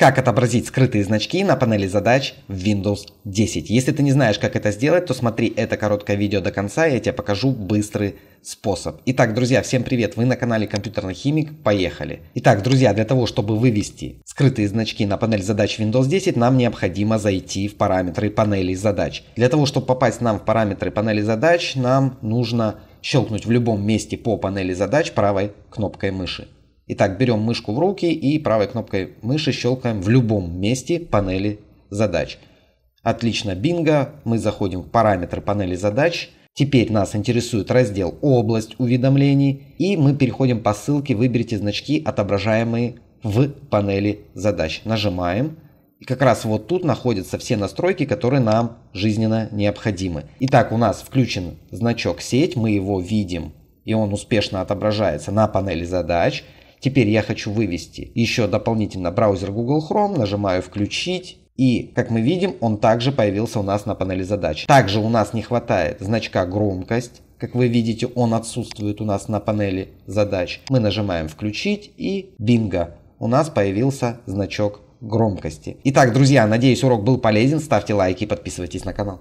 Как отобразить скрытые значки на панели задач в Windows 10. Если ты не знаешь, как это сделать, то смотри это короткое видео до конца, я тебе покажу быстрый способ. Итак, друзья, всем привет, вы на канале Компьютерный Химик, поехали. Итак, друзья, для того, чтобы вывести скрытые значки на панель задач Windows 10, нам необходимо зайти в параметры панели задач. Для того, чтобы попасть нам в параметры панели задач, нам нужно щелкнуть в любом месте по панели задач правой кнопкой мыши. Итак, берем мышку в руки и правой кнопкой мыши щелкаем в любом месте панели задач. Отлично, бинго. Мы заходим в параметры панели задач. Теперь нас интересует раздел «Область уведомлений», и мы переходим по ссылке «Выберите значки, отображаемые в панели задач». Нажимаем, и как раз вот тут находятся все настройки, которые нам жизненно необходимы. Итак, у нас включен значок «Сеть», мы его видим, и он успешно отображается на панели задач – Теперь я хочу вывести еще дополнительно браузер Google Chrome, нажимаю «Включить». И, как мы видим, он также появился у нас на панели задач. Также у нас не хватает значка «Громкость». Как вы видите, он отсутствует у нас на панели задач. Мы нажимаем «Включить» и бинго, у нас появился значок громкости. Итак, друзья, надеюсь урок был полезен. Ставьте лайки и подписывайтесь на канал.